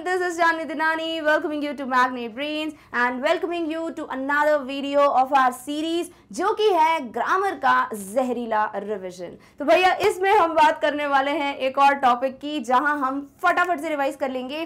everyone this is Janvi Dinani welcoming you to Magnet Brains and welcoming you to another video of our series jo ki hai grammar ka zehreela revision to bhaiya isme hum baat karne wale hain ek aur topic ki jahan hum fatafat se revise kar lenge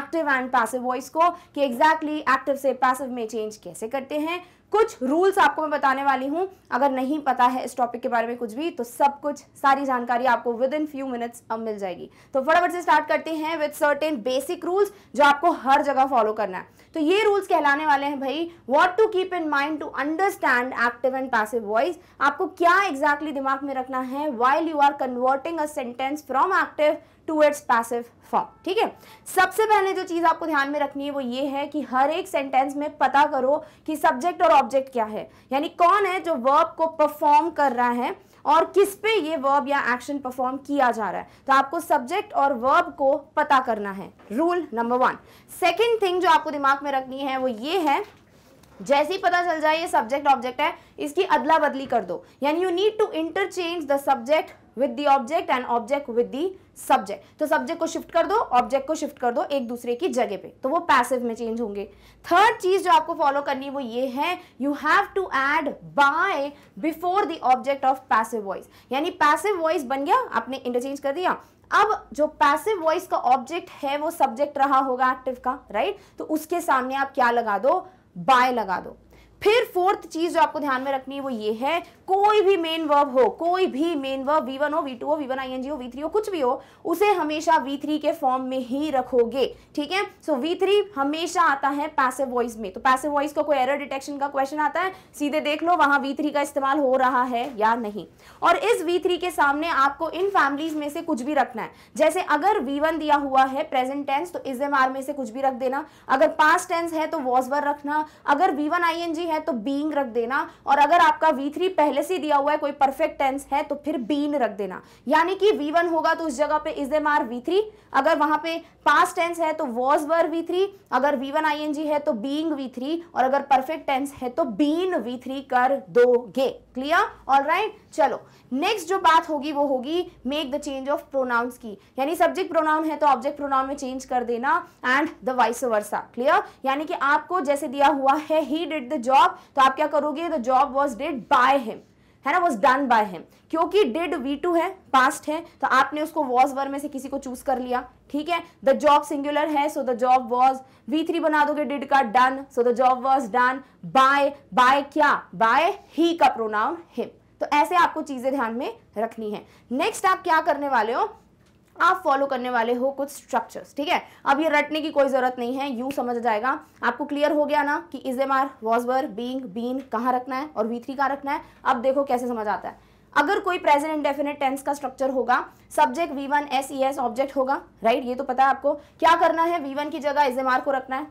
active and passive voice ko ki exactly active se passive mein change kaise karte hain कुछ rules आपको मैं बताने वाली हूँ अगर नहीं पता है इस टॉपिक के बारे में कुछ भी तो सब कुछ सारी जानकारी आपको विद इन फ्यू मिनट्स अब मिल जाएगी तो फटाफट से स्टार्ट करते हैं विद सर्टेन बेसिक रूल्स जो आपको हर जगह फॉलो करना है तो ये रूल्स कहलाने वाले हैं भाई what to keep in mind to understand active and passive voice आपको क्या एग्जैक्टली exactly दिमाग में रखना है while you are converting a sentence from active to its passive form ठीक है सबसे पहले जो चीज़ आपको ध्यान में रखनी है वो ये है कि हर एक सेंटेंस में पता करो कि सब्जेक्ट और ऑब्जेक्ट क्या है यानी कौन है जो वर्ब को परफॉर्म कर रहा है और किस पे ये वर्ब या एक्शन परफॉर्म किया जा रहा है तो आपको सब्जेक्ट और वर्ब को पता करना है rule number one second thing जो आपको दिमाग में रखनी है वो ये है जैसे ही पता चल जाए ये सब्जेक्ट ऑब्जेक्ट है इसकी अदला बदली कर दो यानी you need to interchange the subject with the object and object with the subject तो सब्जेक्ट को शिफ्ट कर दो ऑब्जेक्ट को शिफ्ट कर दो एक दूसरे की जगह पे तो वो पैसिव में चेंज होंगे थर्ड चीज जो आपको फॉलो करनी है वो ये है you have to add by before the object of passive voice यानी पैसिव वॉइस बन गया आपने इंटरचेंज कर दिया अब जो पैसिव वॉइस का ऑब्जेक्ट है वो सब्जेक्ट रहा होगा एक्टिव का राइट right? तो उसके सामने आप क्या लगा दो बाय लगा दो फिर फोर्थ चीज जो आपको ध्यान में रखनी है वो ये है कोई भी मेन वर्ब हो कोई भी मेन वर्ब वी वन हो वी टू हो वी वन आई एनजी हो वी थ्री हो कुछ भी हो उसे हमेशा वी थ्री के फॉर्म में ही रखोगे ठीक है सो वी थ्री हमेशा आता है पैसिव वॉइस में तो पैसिव वॉइस का को कोई एरर डिटेक्शन का क्वेश्चन आता है सीधे देख लो वहां वी थ्री का इस्तेमाल हो रहा है या नहीं और इस वी थ्री के सामने आपको इन फैमिलीज में से कुछ भी रखना है जैसे अगर वी वन दिया हुआ है प्रेजेंट टेंस तो इज एम आर में से कुछ भी रख देना अगर पास्ट टेंस है तो वॉज वर रखना अगर V one I NG three है तो बींग रख देना और अगर आपका वी थ्री पहले से दिया हुआ है कोई परफेक्ट टेंस है तो फिर बीन रख देना यानी कि वी वन होगा तो उस जगह पे is am are V three अगर वहां पे पास टेंस है तो वॉज वर वी थ्री अगर V one I N G है तो बींग वी थ्री और अगर परफेक्ट टेंस है तो बीन वी थ्री कर दोगे क्लियर ऑल राइट चलो नेक्स्ट जो बात होगी वो होगी make the change of pronouns की यानी सब्जेक्ट प्रोनाउन है तो ऑब्जेक्ट प्रोनाउन में चेंज कर देना and the vice versa clear यानी कि आपको जैसे दिया हुआ है he did the job job तो आप क्या करोगे the job was did by him है ना वॉज डन बाय हिम क्योंकि डिड वी टू है पास्ट है तो आपने उसको वॉज वर में से किसी को चूज कर लिया ठीक है द जॉब सिंगुलर है so the job was V three बना दोगे डिड का done so the job was done by by क्या बाय ही का प्रोनाउन हिम तो ऐसे आपको चीजें ध्यान में रखनी है नेक्स्ट आप क्या करने वाले हो आप फॉलो करने वाले हो कुछ स्ट्रक्चर्स ठीक है अब ये रटने की कोई ज़रूरत नहीं है यू समझ जाएगा आपको क्लियर हो गया ना कि is am are was were being been कहाँ रखना है और वी थ्री कहाँ रखना है अब देखो कैसे समझ आता है अगर कोई प्रेजेंट इंडेफिनेट टेंस का स्ट्रक्चर होगा subject V one S E S object होगा राइट ये तो पता है आपको क्या करना है वी वन की जगह इज एम आर को रखना है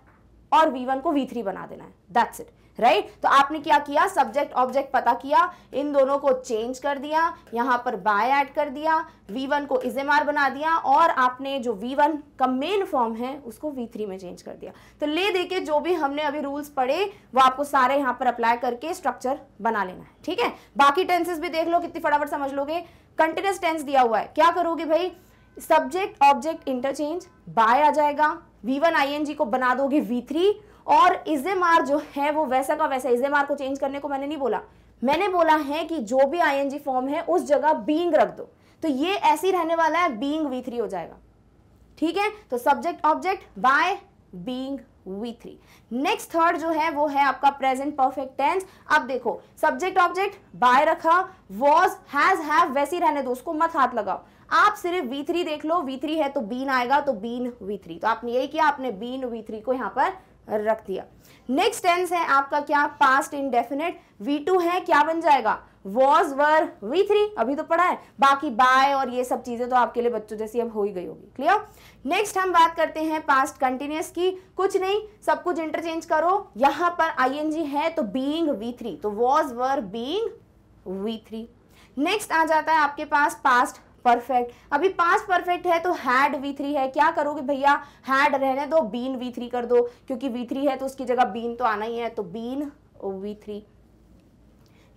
और V1 को V3 बना देना है दैट्स इट राइट right? तो आपने क्या किया सब्जेक्ट ऑब्जेक्ट पता किया इन दोनों को चेंज कर दिया यहां पर बाय ऐड कर दिया V1 को इज बना दिया और आपने जो V1 का मेन फॉर्म है उसको V3 में चेंज कर दिया तो ले देके जो भी हमने अभी रूल्स पढ़े वो आपको सारे यहां पर अप्लाई करके स्ट्रक्चर बना लेना है ठीक है बाकी टेंसेस भी देख लो कितनी फटाफट समझ लोगे कंटिन्यूस टेंस दिया हुआ है क्या करोगे भाई सब्जेक्ट ऑब्जेक्ट इंटरचेंज बाय आ जाएगा V one I N G को बना दोगे वी थ्री और इजेमार जो है वो वैसा का वैसा इजेमार को चेंज करने को मैंने नहीं बोला मैंने बोला है कि जो भी आई एन जी फॉर्म है उस जगह बींग रख दो तो ये ऐसी रहने वाला है बींग वी थ्री हो जाएगा ठीक है तो subject object by being V three next third जो है वो है आपका प्रेजेंट परफेक्ट टेंस अब देखो सब्जेक्ट ऑब्जेक्ट बाय रखा वॉज हैज हैव वैसी रहने दो उसको मत हाथ लगाओ आप सिर्फ वी थ्री देख लो वी थ्री है तो बीन आएगा तो बीन वी थ्री तो आपने यही किया आपने बीन थ्री को यहाँ पर रख दिया नेक्स्ट टेंस है आपका क्या पास्ट इनडेफिनेट टू है क्या बन जाएगा वॉज वर वी थ्री अभी तो पढ़ा है बाकी बाय और ये सब चीज़ें तो आपके लिए बच्चों जैसी अब हो ही गई होगी क्लियर नेक्स्ट हम बात करते हैं पास्ट कंटिन्यूस की कुछ नहीं सब कुछ इंटरचेंज करो यहां पर जी है तो बींग वी थ्री तो was were being V three next आ जाता है आपके पास पास्ट परफेक्ट अभी पास परफेक्ट है तो हैड वी थ्री है क्या करोगे भैया हैड रहने दो बीन वी थ्री कर दो क्योंकि वी थ्री है तो उसकी जगह बीन तो आना ही है तो बीन वी थ्री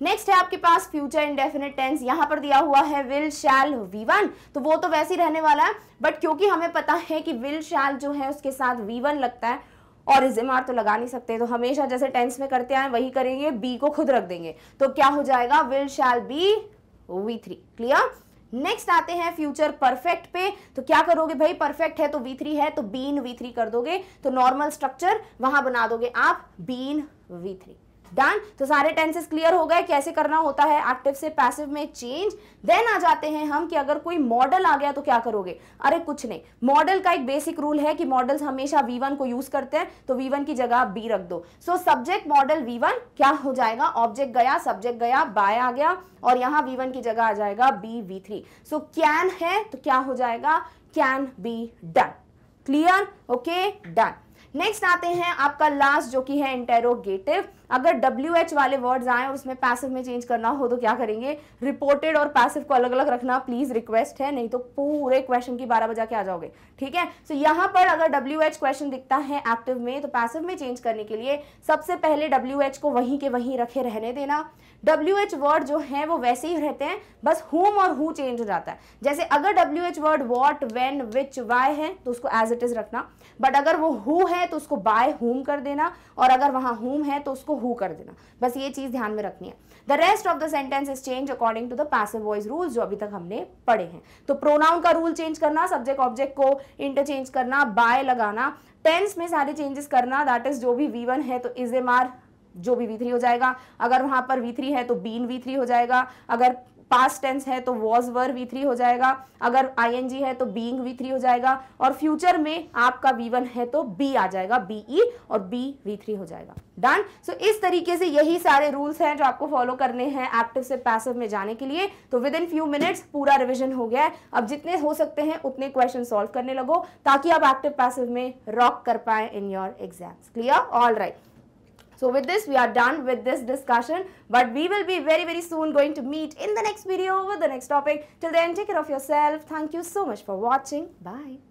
नेक्स्ट है आपके पास फ्यूचर इंडेफिनेट टेंस यहां पर दिया हुआ है विल शैल वी वन तो वो तो वैसे ही रहने वाला है बट क्योंकि हमें पता है कि विल शैल जो है उसके साथ वी वन लगता है और इजिम तो लगा नहीं सकते तो हमेशा जैसे टेंस में करते आए वही करेंगे बी को खुद रख देंगे तो क्या हो जाएगा will shall be V three clear next आते हैं फ्यूचर परफेक्ट पे तो क्या करोगे भाई परफेक्ट है तो वी थ्री है तो बीन वी थ्री कर दोगे तो नॉर्मल स्ट्रक्चर वहां बना दोगे आप बीन वी थ्री डन तो सारे टेंसेस क्लियर हो गए कैसे करना होता है एक्टिव से पैसिव में चेंज देन आ जाते हैं हम कि अगर कोई मॉडल आ गया तो क्या करोगे अरे कुछ नहीं मॉडल का एक बेसिक रूल है कि मॉडल्स हमेशा V1 को यूज करते हैं तो V1 की जगह आप बी रख दो सो सब्जेक्ट मॉडल V1 क्या हो जाएगा ऑब्जेक्ट गया सब्जेक्ट गया बाय आ गया और यहाँ V1 की जगह आ जाएगा be V three so can है तो क्या हो जाएगा can be done clear okay done next आते हैं आपका लास्ट जो कि है इंटेरोगेटिव अगर डब्ल्यू एच वाले वर्ड्स आए और उसमें पैसिव में चेंज करना हो तो क्या करेंगे रिपोर्टेड और पैसिव को अलग अलग रखना प्लीज रिक्वेस्ट है नहीं तो पूरे क्वेश्चन की बारह बजा के आ जाओगे ठीक है सो so, यहां पर अगर डब्ल्यू एच क्वेश्चन दिखता है एक्टिव में तो पैसिव में चेंज करने के लिए सबसे पहले डब्ल्यू एच को वहीं के वहीं रखे रहने देना डब्ल्यू एच वर्ड जो है वो वैसे ही रहते हैं बस हुम और हु चेंज हो जाता है जैसे अगर W H word what when which why है तो उसको एज इट इज रखना बट अगर वो हु है तो उसको बाय हुम कर देना और अगर वहां हुम है तो उसको हु कर देना बस ये चीज़ ध्यान में रखनी है the rest of the sentence is change according to the passive voice rule जो अभी तक हमने पढ़े हैं तो प्रोनाउन का रूल चेंज करना सब्जेक्ट ऑब्जेक्ट को इंटरचेंज करना बाय लगाना टेंस में सारे चेंजेस करना दैट इज जो भी वी वन है तो इज ए मार जो भी वी थ्री हो जाएगा अगर वहां पर वी थ्री है तो बीन वी थ्री हो जाएगा अगर पास्ट टेंस है तो वॉज वर वी थ्री हो जाएगा अगर आईएनजी है तो बींग वी थ्री हो जाएगा और फ्यूचर में आपका वी वन है तो बी आ जाएगा बीई e और बी वी थ्री हो जाएगा डन सो so, इस तरीके से यही सारे रूल्स हैं जो आपको फॉलो करने हैं एक्टिव से पैसिव में जाने के लिए तो विद इन फ्यू मिनट्स पूरा रिविजन हो गया है अब जितने हो सकते हैं उतने क्वेश्चन सॉल्व करने लगो ताकि आप एक्टिव पैसिव में रॉक कर पाए in your exams clear all right So with this, we are done with this discussion. But we will be very, very soon going to meet in the next video with the next topic. Till then, take care of yourself. Thank you so much for watching. Bye.